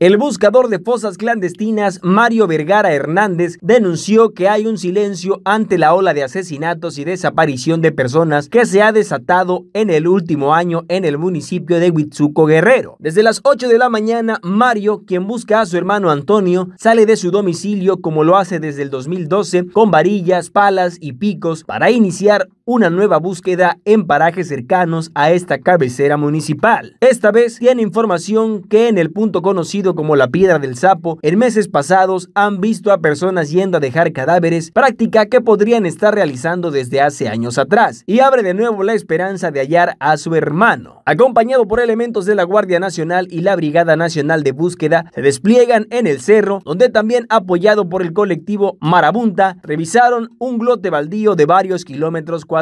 El buscador de fosas clandestinas Mario Vergara Hernández denunció que hay un silencio ante la ola de asesinatos y desaparición de personas que se ha desatado en el último año en el municipio de Huitzuco Guerrero. Desde las 8 de la mañana, Mario, quien busca a su hermano Antonio, sale de su domicilio como lo hace desde el 2012 con varillas, palas y picos para iniciar una nueva búsqueda en parajes cercanos a esta cabecera municipal. Esta vez tiene información que en el punto conocido como la Piedra del Sapo, en meses pasados han visto a personas yendo a dejar cadáveres, práctica que podrían estar realizando desde hace años atrás, y abre de nuevo la esperanza de hallar a su hermano. Acompañado por elementos de la Guardia Nacional y la Brigada Nacional de Búsqueda, se despliegan en el cerro, donde también apoyado por el colectivo Marabunta, revisaron un glote baldío de varios kilómetros cuadrados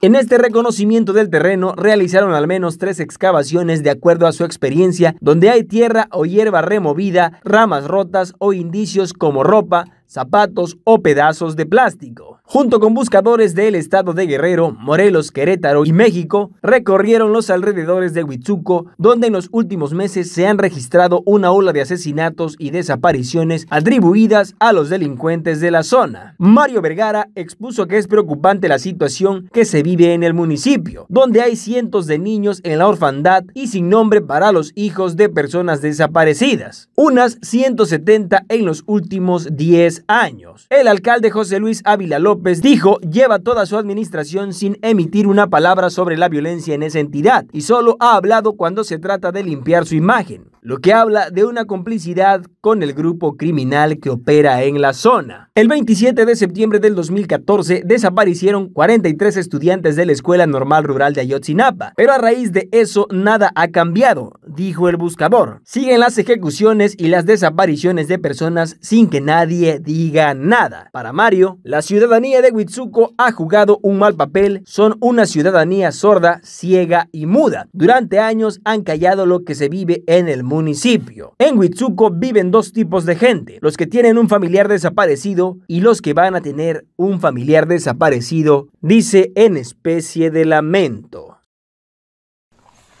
en este reconocimiento del terreno realizaron al menos tres excavaciones de acuerdo a su experiencia, donde hay tierra o hierba removida, ramas rotas o indicios como ropa, zapatos o pedazos de plástico. Junto con buscadores del estado de Guerrero, Morelos, Querétaro y México, recorrieron los alrededores de Huitzuco, donde en los últimos meses se han registrado una ola de asesinatos y desapariciones atribuidas a los delincuentes de la zona. Mario Vergara expuso que es preocupante la situación que se vive en el municipio, donde hay cientos de niños en la orfandad y sin nombre para los hijos de personas desaparecidas, unas 170 en los últimos 10 años. El alcalde José Luis Ávila López dijo lleva toda su administración sin emitir una palabra sobre la violencia en esa entidad y solo ha hablado cuando se trata de limpiar su imagen, lo que habla de una complicidad con el grupo criminal que opera en la zona. El 27 de septiembre del 2014 desaparecieron 43 estudiantes de la Escuela Normal Rural de Ayotzinapa, pero a raíz de eso nada ha cambiado, dijo el buscador. Siguen las ejecuciones y las desapariciones de personas sin que nadie diga nada. Para Mario, la ciudadanía de Huitzuco ha jugado un mal papel, son una ciudadanía sorda, ciega y muda. Durante años han callado lo que se vive en el municipio. En Huitzuco viven dos tipos de gente, los que tienen un familiar desaparecido y los que van a tener un familiar desaparecido, dice en especie de lamento.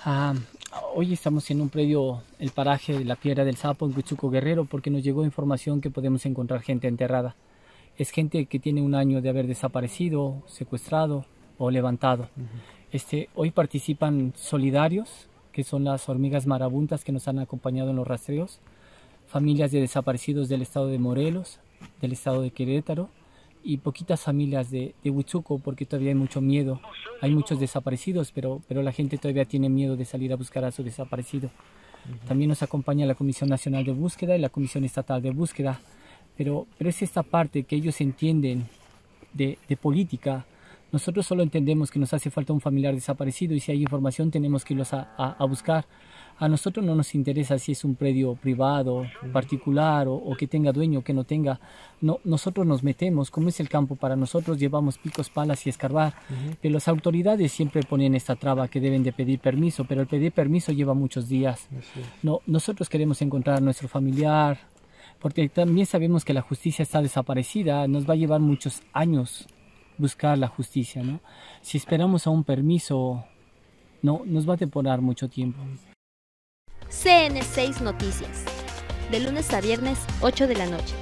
Ah, hoy estamos en un predio, el paraje de la Piedra del Sapo en Huichuco Guerrero, porque nos llegó información que podemos encontrar gente enterrada. Es gente que tiene un año de haber desaparecido, secuestrado o levantado. Este, hoy participan solidarios, que son las hormigas marabuntas que nos han acompañado en los rastreos, familias de desaparecidos del estado de Morelos, del estado de Querétaro y poquitas familias de, de Huichuco porque todavía hay mucho miedo. Hay muchos desaparecidos, pero, pero la gente todavía tiene miedo de salir a buscar a su desaparecido. También nos acompaña la Comisión Nacional de Búsqueda y la Comisión Estatal de Búsqueda. Pero, pero es esta parte que ellos entienden de, de política. Nosotros solo entendemos que nos hace falta un familiar desaparecido y si hay información tenemos que irlos a, a buscar a nosotros no nos interesa si es un predio privado, particular o, que tenga dueño, o que no tenga. No, nosotros nos metemos, como es el campo para nosotros, llevamos picos, palas y escarbar. Pero las autoridades siempre ponen esta traba que deben de pedir permiso, pero el pedir permiso lleva muchos días. No, nosotros queremos encontrar a nuestro familiar, porque también sabemos que la justicia está desaparecida, nos va a llevar muchos años buscar la justicia, ¿no? Si esperamos a un permiso, no, nos va a temporar mucho tiempo. CN6 Noticias, de lunes a viernes 8 de la noche.